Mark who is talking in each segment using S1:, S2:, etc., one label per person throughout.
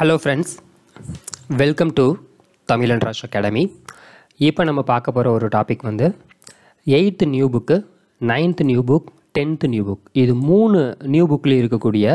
S1: hello friends welcome to Tamil and Rash academy இப்போ நம்ம பார்க்க போகிற ஒரு டாபிக் வந்து eighth new book ninth new book tenth new book இது மூணு நியூ புக்லேயும் இருக்கக்கூடிய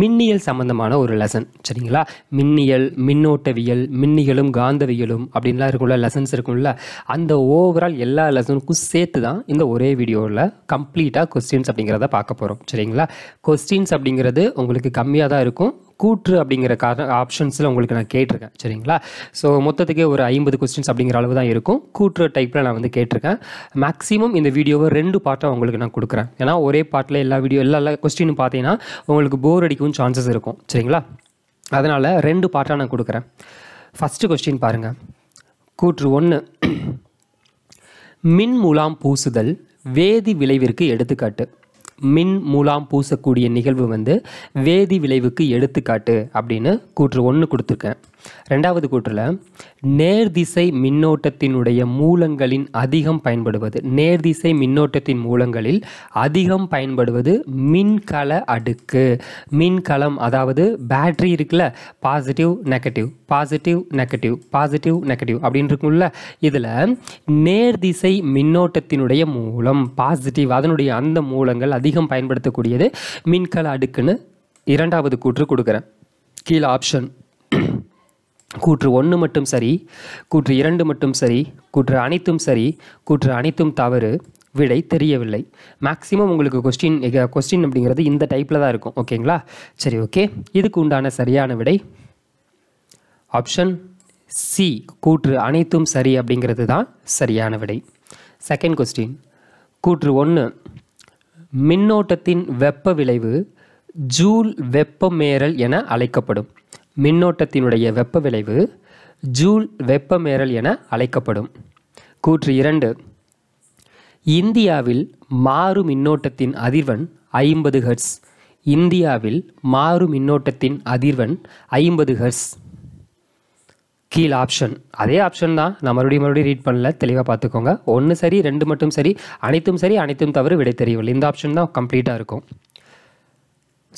S1: மின்னியல் சம்மந்தமான ஒரு லெசன் சரிங்களா மின்னியல் மின்னோட்டவியல் மின்னியலும் காந்தவியலும் அப்படின்லாம் இருக்குள்ள லெசன்ஸ் இருக்கும்ல அந்த ஓவரால் எல்லா லெசனுக்கும் சேர்த்து தான் இந்த ஒரே வீடியோவில் கம்ப்ளீட்டாக கொஸ்டின்ஸ் அப்படிங்கிறத பார்க்க போகிறோம் சரிங்களா கொஸ்டின்ஸ் அப்படிங்கிறது உங்களுக்கு கம்மியாக தான் இருக்கும் கூற்று அப்படிங்கிற கார ஆப்ஷன்ஸில் உங்களுக்கு நான் கேட்டிருக்கேன் சரிங்களா ஸோ மொத்தத்துக்கே ஒரு ஐம்பது கொஸ்டின்ஸ் அப்படிங்கிற அளவு தான் இருக்கும் கூற்று டைப்பில் நான் வந்து கேட்டிருக்கேன் மேக்ஸிமம் இந்த வீடியோவை ரெண்டு பார்ட்டாக உங்களுக்கு நான் கொடுக்குறேன் ஏன்னா ஒரே பார்ட்டில் எல்லா வீடியோ எல்லா எல்லா கொஸ்டினும் பார்த்தீங்கன்னா உங்களுக்கு போர் அடிக்கவும் சான்சஸ் இருக்கும் சரிங்களா அதனால் ரெண்டு பார்ட்டாக நான் கொடுக்குறேன் ஃபஸ்ட்டு கொஸ்டின் பாருங்கள் கூற்று ஒன்று மின் முலாம் பூசுதல் வேதி விளைவிற்கு எடுத்துக்காட்டு மின் மூலாம் பூசக்கூடிய நிகழ்வு வந்து வேதி விளைவுக்கு எடுத்துக்காட்டு அப்படின்னு கூற்று ஒன்று கொடுத்துருக்கேன் ரெண்டாவது கூற்றில் நேர்திசை மின்னோட்டத்தினுடைய மூலங்களின் அதிகம் பயன்படுவது நேர்திசை மின்னோட்டத்தின் மூலங்களில் அதிகம் பயன்படுவது மின்கல அடுக்கு மின்கலம் அதாவது பேட்ரி இருக்குல்ல positive negative positive negative positive negative அப்படின்னு இருக்கும்ல இதில் நேர்திசை மின்னோட்டத்தினுடைய மூலம் பாசிட்டிவ் அதனுடைய அந்த மூலங்கள் அதிகம் பயன்படுத்தக்கூடியது மின்கல அடுக்குன்னு இரண்டாவது கூற்று கொடுக்குறேன் கீழே ஆப்ஷன் கூற்று ஒன்று மட்டும் சரி கூற்று இரண்டு மட்டும் சரி கூற்று அனைத்தும் சரி கூற்று அனைத்தும் தவறு விடை தெரியவில்லை மேக்ஸிமம் உங்களுக்கு கொஸ்டின் கொஸ்டின் அப்படிங்கிறது இந்த டைப்பில் தான் இருக்கும் ஓகேங்களா சரி ஓகே இதுக்கு உண்டான சரியான விடை ஆப்ஷன் சி கூற்று அனைத்தும் சரி அப்படிங்கிறது தான் சரியான விடை செகண்ட் கொஸ்டின் கூற்று ஒன்று மின்னோட்டத்தின் வெப்ப விளைவு ஜூல் வெப்பமேறல் என அழைக்கப்படும் மின்னோட்டத்தினுடைய வெப்ப விளைவு ஜூல் வெப்பமேறல் என அழைக்கப்படும் கூற்று இரண்டு இந்தியாவில் மாறு மின்னோட்டத்தின் அதிர்வெண் ஐம்பது ஹர்ஸ் இந்தியாவில் மாறு மின்னோட்டத்தின் அதிர்வெண் ஐம்பது ஹர்ஸ் கீழ் ஆப்ஷன் அதே ஆப்ஷன் தான் நான் மறுபடியும் மறுபடியும் ரீட் பண்ணல தெளிவாக பார்த்துக்கோங்க ஒன்று சரி ரெண்டு மட்டும் சரி அனைத்தும் சரி அனைத்தும் தவறு விடை தெரியவில்லை இந்த ஆப்ஷன் தான் கம்ப்ளீட்டாக இருக்கும்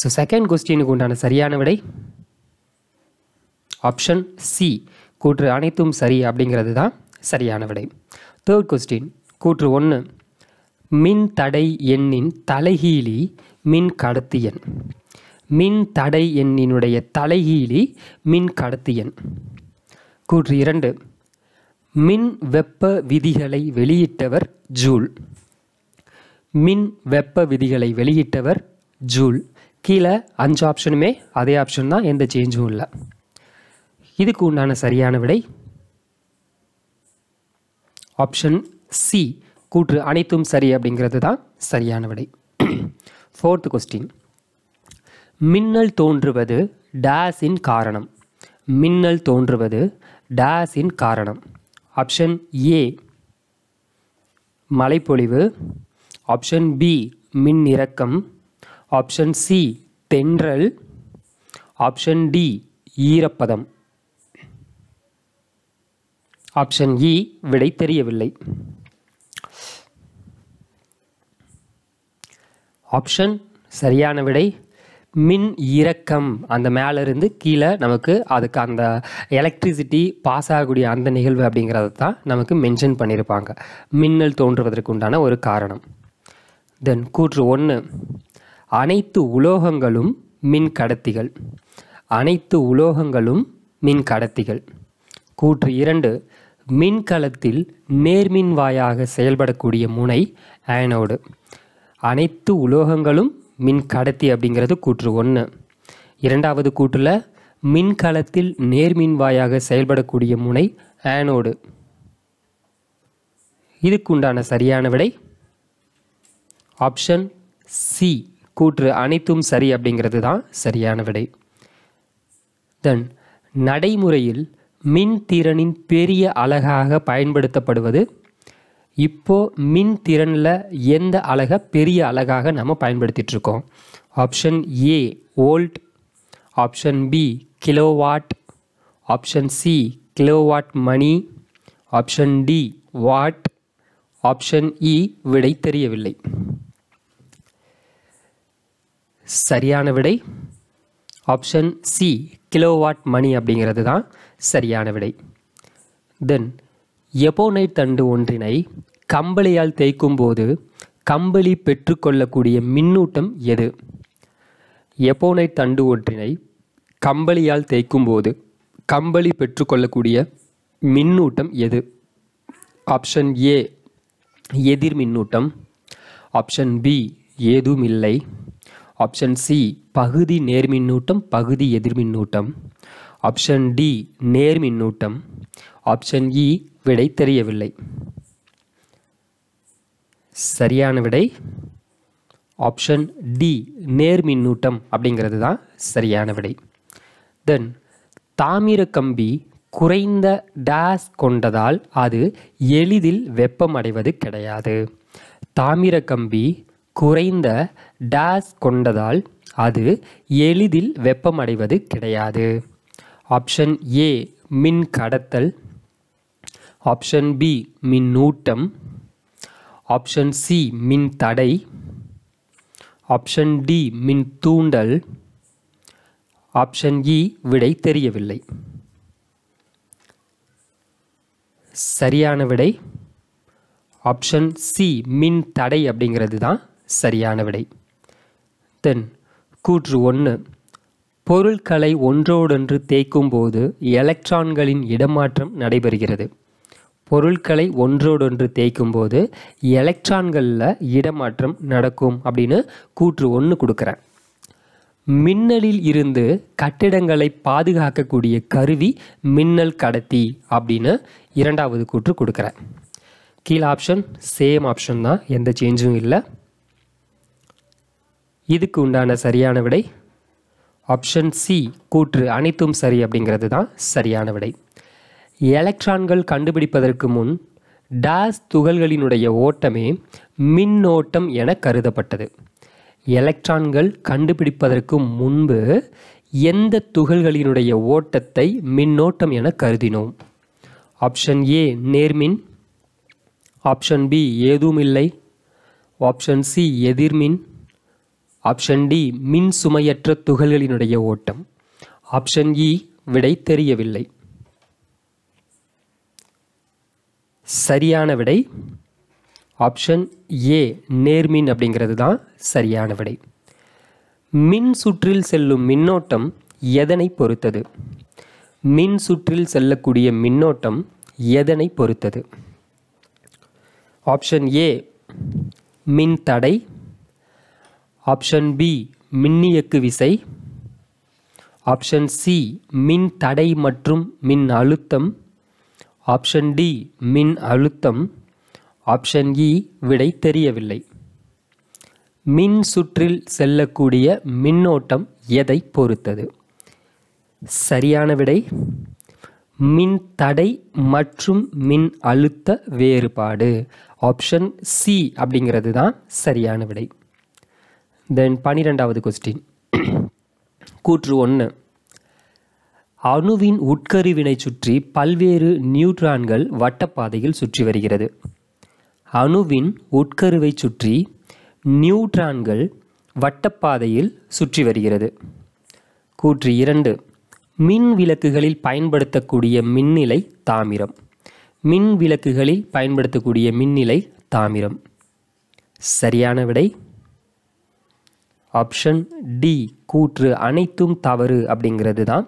S1: ஸோ செகண்ட் கொஸ்டினுக்கு உண்டான சரியான விடை ஆப்ஷன் சி கூற்று அனைத்தும் சரி அப்படிங்கிறது தான் சரியான விடை தேர்ட் கொஸ்டின் கூற்று ஒன்று மின் தடை எண்ணின் தலைகீழி மின் கடத்து எண் மின் தடை எண்ணினுடைய தலைகீழி மின் கடத்து எண் கூற்று இரண்டு மின் வெப்ப விதிகளை வெளியிட்டவர் ஜூல் மின் வெப்ப விதிகளை வெளியிட்டவர் ஜூல் கீழே அஞ்சு ஆப்ஷனுமே அதே ஆப்ஷன் தான் எந்த சேஞ்சும் இல்லை இதுக்கு உண்டான சரியான விடை ஆப்ஷன் சி கூற்று அனைத்தும் சரி அப்படிங்கிறது தான் சரியான விடை ஃபோர்த் கொஸ்டின் மின்னல் தோன்றுவது டேஸின் காரணம் மின்னல் தோன்றுவது டேஸின் காரணம் ஆப்ஷன் ஏ மலைப்பொழிவு ஆப்ஷன் பி மின் இறக்கம் ஆப்ஷன் சி தென்றல் ஆப்ஷன் டி ஈரப்பதம் ஆப்ஷன் இ e, விடை தெரியவில்லை ஆப்ஷன் சரியான விடை மின் இறக்கம் அந்த மேலேருந்து கீழே நமக்கு அதுக்கு அந்த எலக்ட்ரிசிட்டி பாஸ் ஆகக்கூடிய அந்த நிகழ்வு அப்படிங்கிறத தான் நமக்கு மென்ஷன் பண்ணியிருப்பாங்க மின்னல் தோன்றுவதற்கு உண்டான ஒரு காரணம் தென் கூற்று ஒன்று அனைத்து உலோகங்களும் மின் கடத்திகள் அனைத்து உலோகங்களும் மின் கடத்திகள் கூற்று இரண்டு மின்கலத்தில் வாயாக செயல்படக்கூடிய முனை ஆனோடு அனைத்து உலோகங்களும் மின்கடத்தி அப்படிங்கிறது கூற்று ஒன்று இரண்டாவது கூற்றில் மின்கலத்தில் வாயாக செயல்படக்கூடிய முனை ஆனோடு இதுக்குண்டான சரியான விடை ஆப்ஷன் சி கூற்று அனைத்தும் சரி அப்படிங்கிறது தான் சரியான விடை தென் நடைமுறையில் மின்திறனின் பெரிய அழகாக பயன்படுத்தப்படுவது இப்போது மின்திறனில் எந்த அழகை பெரிய அலகாக நம்ம பயன்படுத்திகிட்ருக்கோம் option A volt option B kilowatt option C kilowatt மணி option D watt option E விடை தெரியவில்லை சரியான விடை ஆப்ஷன் சி கிலோவாட் மணி அப்படிங்கிறது தான் சரியான விடை தென் எபோனை தண்டு ஒன்றினை கம்பளியால் தேய்க்கும் போது கம்பளி பெற்றுக்கொள்ளக்கூடிய மின்னூட்டம் எது எபோனை தண்டு ஒன்றினை கம்பளியால் தேய்க்கும் போது கம்பளி பெற்றுக்கொள்ளக்கூடிய மின்னூட்டம் எது ஆப்ஷன் ஏ எதிர் மின்னூட்டம் ஆப்ஷன் பி ஏதும் இல்லை ஆப்ஷன் சி பகுதி நேர்மின்னூட்டம் பகுதி எதிர்மின்னூட்டம் ஆப்ஷன் டி நேர்மின்னூட்டம் ஆப்ஷன் இ e, விடை தெரியவில்லை சரியான விடை ஆப்ஷன் டி நேர்மின்னூட்டம் அப்படிங்கிறது தான் சரியான விடை தென் தாமிர கம்பி குறைந்த டேஸ் கொண்டதால் அது எளிதில் வெப்பம் அடைவது கிடையாது தாமிர கம்பி குறைந்த டேஸ் கொண்டதால் அது எளிதில் வெப்பமடைவது கிடையாது ஆப்ஷன் ஏ மின் கடத்தல் ஆப்ஷன் பி மின்னூட்டம் ஆப்ஷன் சி மின் தடை ஆப்ஷன் டி மின் தூண்டல் ஆப்ஷன் இ விடை தெரியவில்லை சரியான விடை ஆப்ஷன் சி மின் தடை அப்படிங்கிறது தான் சரியான விடை தென் கூற்று ஒன்று பொருட்களை ஒன்றோடொன்று தேய்க்கும் போது எலக்ட்ரான்களின் இடமாற்றம் நடைபெறுகிறது பொருட்களை ஒன்றோடொன்று தேய்க்கும் போது எலக்ட்ரான்களில் இடமாற்றம் நடக்கும் அப்படின்னு கூற்று ஒன்று கொடுக்குறேன் மின்னலில் இருந்து கட்டிடங்களை பாதுகாக்கக்கூடிய கருவி மின்னல் கடத்தி அப்படின்னு இரண்டாவது கூற்று கொடுக்குறேன் கீழ் ஆப்ஷன் சேம் ஆப்ஷன் தான் எந்த சேஞ்சும் இல்லை இதுக்கு உண்டான சரியான விடை ஆப்ஷன் சி கூற்று அனைத்தும் சரி அப்படிங்கிறது தான் சரியான விடை எலக்ட்ரான்கள் கண்டுபிடிப்பதற்கு முன் டாஸ் துகள்களினுடைய ஓட்டமே மின்னோட்டம் என கருதப்பட்டது எலக்ட்ரான்கள் கண்டுபிடிப்பதற்கு முன்பு எந்த துகள்களினுடைய ஓட்டத்தை மின்னோட்டம் என கருதினோம் ஆப்ஷன் ஏ நேர்மின் ஆப்ஷன் பி ஏதுமில்லை ஆப்ஷன் சி எதிர்மின் ஆப்ஷன் டி மின் சுமையற்ற துகள்களினுடைய ஓட்டம் ஆப்ஷன் இ விடை தெரியவில்லை சரியான விடை ஆப்ஷன் ஏ நேர்மின் அப்படிங்கிறது தான் சரியான விடை மின் சுற்றில் செல்லும் மின்னோட்டம் எதனை பொறுத்தது மின் சுற்றில் செல்லக்கூடிய மின்னோட்டம் எதனை பொறுத்தது ஆப்ஷன் ஏ மின் தடை ஆப்ஷன் பி மின்னியக்கு விசை ஆப்ஷன் சி மின் தடை மற்றும் மின் அழுத்தம் ஆப்ஷன் டி மின் அழுத்தம் ஆப்ஷன் இ விடை தெரியவில்லை மின் சுற்றில் செல்லக்கூடிய மின்னோட்டம் எதை பொறுத்தது சரியான விடை மின் தடை மற்றும் மின் அழுத்த வேறுபாடு ஆப்ஷன் சி அப்படிங்கிறது தான் சரியான விடை தென் பனிரெண்டாவது கொஸ்டின் கூற்று ஒன்று அணுவின் உட்கருவினை சுற்றி பல்வேறு நியூட்ரான்கள் வட்டப்பாதையில் சுற்றி வருகிறது அணுவின் உட்கருவை சுற்றி நியூட்ரான்கள் வட்டப்பாதையில் சுற்றி வருகிறது கூற்று இரண்டு மின் விளக்குகளில் பயன்படுத்தக்கூடிய மின்னிலை தாமிரம் மின் விளக்குகளில் பயன்படுத்தக்கூடிய மின்னிலை தாமிரம் சரியான விடை ஆப்ஷன் டி கூற்று அனைத்தும் தவறு அப்படிங்கிறது தான்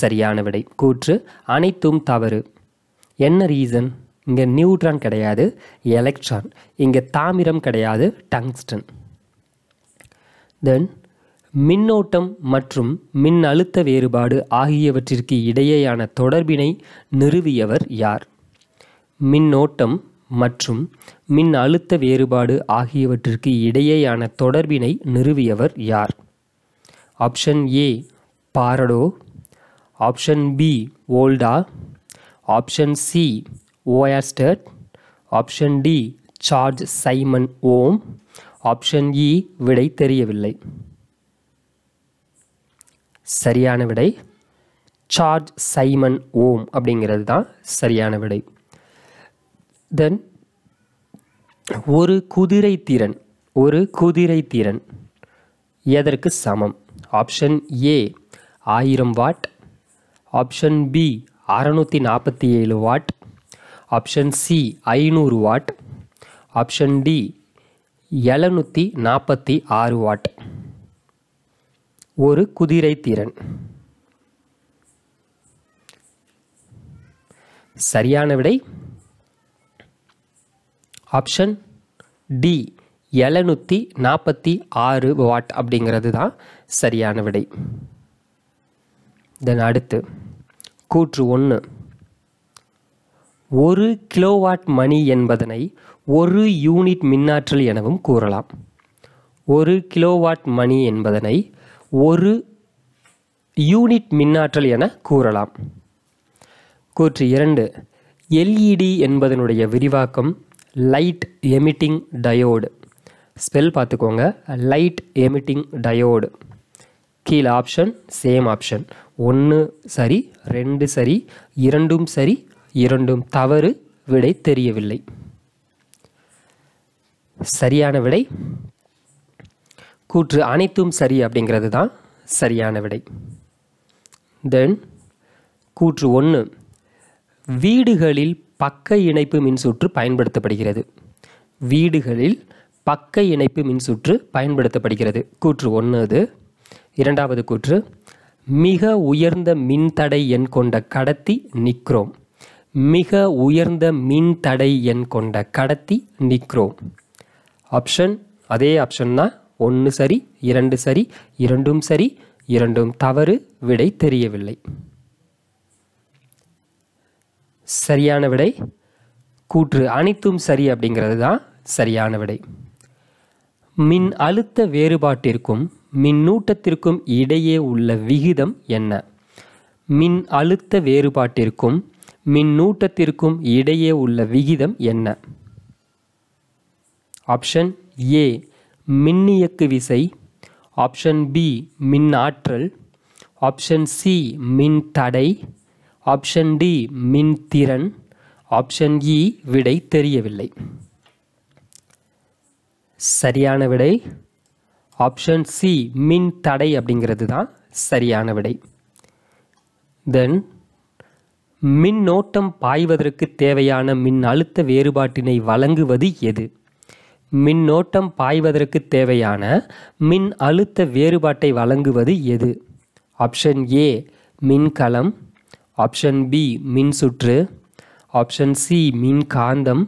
S1: சரியான விடை கூற்று அனைத்தும் தவறு என்ன ரீசன் இங்கே நியூட்ரான் கிடையாது எலக்ட்ரான் இங்கே தாமிரம் கிடையாது டங்ஸ்டன் தென் மின்னோட்டம் மற்றும் மின்னழுத்த வேறுபாடு ஆகியவற்றிற்கு இடையேயான தொடர்பினை நிறுவியவர் யார் மின்னோட்டம் மற்றும் மின் அழுத்த வேறுபாடு ஆகியவற்றிற்கு இடையேயான தொடர்பினை நிறுவியவர் யார் option A Faraday option B Volta option C ஓயாஸ்டர் option D George Simon Ohm option E விடை தெரியவில்லை சரியான விடை சார்ஜ் சைமன் ஓம் அப்படிங்கிறது தான் சரியான விடை தென் ஒரு குதிரை திறன் ஒரு குதிரை திறன் எதற்கு சமம் ஆப்ஷன் ஏ ஆயிரம் வாட் ஆப்ஷன் பி அறநூற்றி நாற்பத்தி ஏழு வாட் ஆப்ஷன் சி ஐநூறு வாட் ஆப்ஷன் டி எழுநூற்றி நாற்பத்தி ஆறு வாட் ஒரு குதிரை திறன் சரியான விடை ஆப்ஷன் டி எழுநூற்றி நாற்பத்தி ஆறு வாட் அப்படிங்கிறது தான் சரியான விடை தென் அடுத்து கூற்று ஒன்று ஒரு கிலோவாட் மணி என்பதனை ஒரு யூனிட் மின்னாற்றல் எனவும் கூறலாம் ஒரு கிலோவாட் மணி என்பதனை ஒரு யூனிட் மின்னாற்றல் என கூறலாம் கூற்று இரண்டு எல்இடி என்பதனுடைய விரிவாக்கம் லைட் எமிட்டிங் டயோடு ஸ்பெல் பார்த்துக்கோங்க லைட் எமிட்டிங் டயோடு கீழே ஆப்ஷன் சேம் ஆப்ஷன் ஒன்று சரி ரெண்டு சரி இரண்டும் சரி இரண்டும் தவறு விடை தெரியவில்லை சரியான விடை கூற்று அனைத்தும் சரி அப்படிங்கிறது தான் சரியான விடை தென் கூற்று ஒன்று வீடுகளில் பக்க இணைப்பு மின்சுற்று பயன்படுத்தப்படுகிறது வீடுகளில் பக்க இணைப்பு மின்சுற்று பயன்படுத்தப்படுகிறது கூற்று ஒன்று இரண்டாவது கூற்று மிக உயர்ந்த மின்தடை எண் கொண்ட கடத்தி நிக்ரோம் மிக உயர்ந்த மின்தடை எண் கொண்ட கடத்தி நிக்ரோம் ஆப்ஷன் அதே ஆப்ஷன் தான் ஒன்று சரி இரண்டு சரி இரண்டும் சரி இரண்டும் தவறு விடை தெரியவில்லை சரியான விடை கூற்று அனைத்தும் சரி அப்படிங்கிறது தான் சரியான விடை மின் அழுத்த வேறுபாட்டிற்கும் மின்னூட்டத்திற்கும் இடையே உள்ள விகிதம் என்ன மின் அழுத்த வேறுபாட்டிற்கும் மின்னூட்டத்திற்கும் இடையே உள்ள விகிதம் என்ன ஆப்ஷன் ஏ மின்னியக்கு விசை ஆப்ஷன் பி மின் ஆற்றல் ஆப்ஷன் சி மின் தடை ஆப்ஷன் டி மின் திறன் ஆப்ஷன் இ விடை தெரியவில்லை சரியான விடை ஆப்ஷன் சி மின் தடை அப்படிங்கிறது தான் சரியான விடை தென் மின்னோட்டம் பாய்வதற்கு தேவையான மின் அழுத்த வேறுபாட்டினை வழங்குவது எது மின்னோட்டம் பாய்வதற்கு தேவையான மின் அழுத்த வேறுபாட்டை வழங்குவது எது ஆப்ஷன் ஏ மின்கலம் ஆப்ஷன் பி மின் சுற்று ஆப்ஷன் சி மின் காந்தம்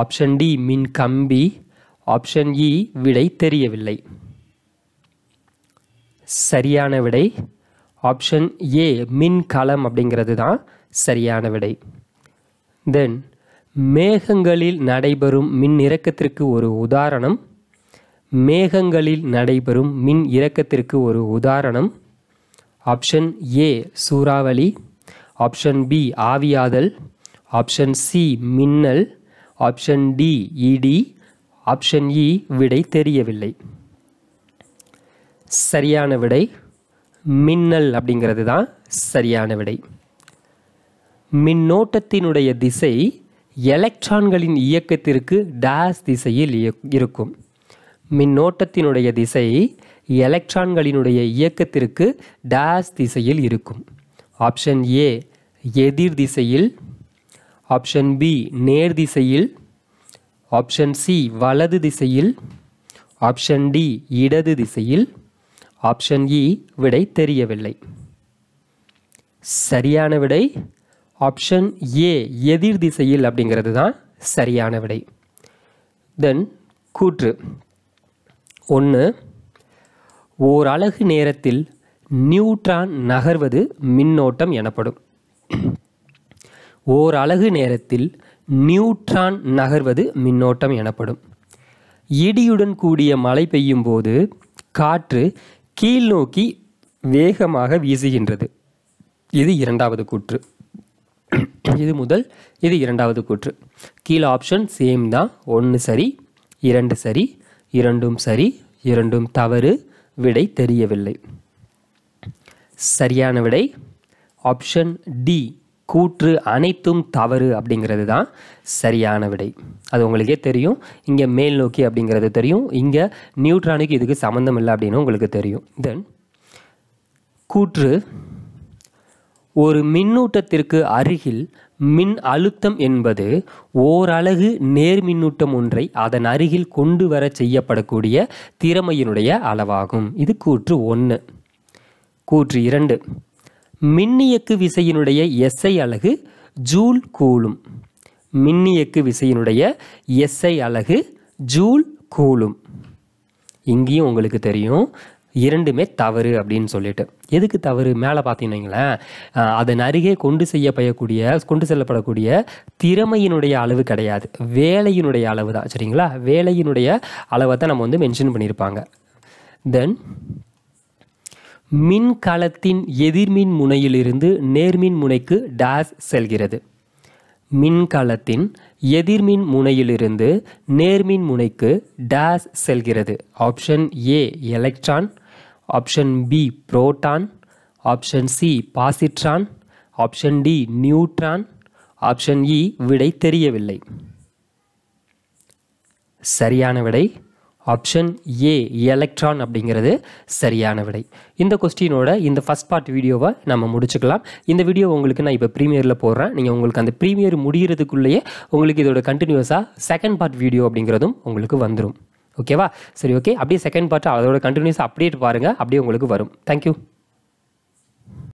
S1: ஆப்ஷன் டி மின் கம்பி ஆப்ஷன் இ e, விடை தெரியவில்லை சரியான விடை ஆப்ஷன் ஏ மின் களம் அப்படிங்கிறது தான் சரியான விடை தென் மேகங்களில் நடைபெறும் மின் இறக்கத்திற்கு ஒரு உதாரணம் மேகங்களில் நடைபெறும் மின் இறக்கத்திற்கு ஒரு உதாரணம் ஆப்ஷன் ஏ சூறாவளி ஆப்ஷன் பி ஆவியாதல் ஆப்ஷன் சி மின்னல் ஆப்ஷன் டி இடி ஆப்ஷன் இ விடை தெரியவில்லை சரியான விடை மின்னல் அப்படிங்கிறது தான் சரியான விடை மின்னோட்டத்தினுடைய திசை எலக்ட்ரான்களின் இயக்கத்திற்கு டேஸ் திசையில் இருக்கும் மின்னோட்டத்தினுடைய திசை எலக்ட்ரான்களினுடைய இயக்கத்திற்கு டேஸ் திசையில் இருக்கும் ஆப்ஷன் ஏ எதிர் திசையில் ஆப்ஷன் பி நேர் திசையில் ஆப்ஷன் சி வலது திசையில் ஆப்ஷன் டி இடது திசையில் ஆப்ஷன் இ e, விடை தெரியவில்லை சரியான விடை ஆப்ஷன் ஏ எதிர் திசையில் அப்படிங்கிறது தான் சரியான விடை தென் கூற்று ஒன்று ஓர் அழகு நேரத்தில் நியூட்ரான் நகர்வது மின்னோட்டம் எனப்படும் ஓர் அழகு நேரத்தில் நியூட்ரான் நகர்வது மின்னோட்டம் எனப்படும் இடியுடன் கூடிய மழை பெய்யும் போது காற்று கீழ் நோக்கி வேகமாக வீசுகின்றது இது இரண்டாவது கூற்று இது முதல் இது இரண்டாவது கூற்று கீழே ஆப்ஷன் சேம் தான் ஒன்று சரி இரண்டு சரி இரண்டும் சரி இரண்டும் தவறு விடை தெரியவில்லை சரியான விடை ஆப்ஷன் டி கூற்று அனைத்தும் தவறு அப்படிங்கிறது தான் சரியான விடை அது உங்களுக்கே தெரியும் இங்கே மேல் நோக்கி அப்படிங்கிறது தெரியும் இங்கே நியூட்ரானுக்கு இதுக்கு சம்மந்தம் இல்லை அப்படின்னு உங்களுக்கு தெரியும் தென் கூற்று ஒரு மின்னூட்டத்திற்கு அருகில் மின் அழுத்தம் என்பது ஓரலகு நேர்மின்னூட்டம் ஒன்றை அதன் அருகில் கொண்டு வர செய்யப்படக்கூடிய திறமையினுடைய அளவாகும் இது கூற்று ஒன்று கூற்று இரண்டு மின்னியக்கு விசையினுடைய எஸ்ஐ அலகு ஜூல் கூலும் மின்னியக்கு விசையினுடைய எஸ்ஐ அலகு ஜூல் கூலும் இங்கேயும் உங்களுக்கு தெரியும் இரண்டுமே தவறு அப்படின்னு சொல்லிட்டு எதுக்கு தவறு மேலே பார்த்தீங்கன்னீங்களேன் அதன் அருகே கொண்டு பயக்கூடிய கொண்டு செல்லப்படக்கூடிய திறமையினுடைய அளவு கிடையாது வேலையினுடைய அளவு தான் சரிங்களா வேலையினுடைய அளவை தான் நம்ம வந்து மென்ஷன் பண்ணியிருப்பாங்க தென் மின்கலத்தின் எதிர்மின் முனையிலிருந்து நேர்மின் முனைக்கு டேஸ் செல்கிறது மின்கலத்தின் எதிர்மின் முனையிலிருந்து நேர்மின் முனைக்கு டேஸ் செல்கிறது option A electron option B proton option C positron option D neutron option E விடை தெரியவில்லை சரியான விடை ஆப்ஷன் ஏ எலக்ட்ரான் அப்படிங்கிறது சரியான விடை இந்த கொஸ்டினோட இந்த ஃபஸ்ட் பார்ட் வீடியோவை நம்ம முடிச்சுக்கலாம் இந்த வீடியோ உங்களுக்கு நான் இப்போ ப்ரீமியரில் போடுறேன் நீங்கள் உங்களுக்கு அந்த ப்ரீமியர் முடிகிறதுக்குள்ளேயே உங்களுக்கு இதோட கண்டினியூஸாக செகண்ட் பார்ட் வீடியோ அப்படிங்கிறதும் உங்களுக்கு வந்துடும் ஓகேவா சரி ஓகே அப்படியே செகண்ட் பார்ட் அதோட கண்டினியூஸாக அப்டேட் பாருங்கள் அப்படியே உங்களுக்கு வரும் தேங்க்யூ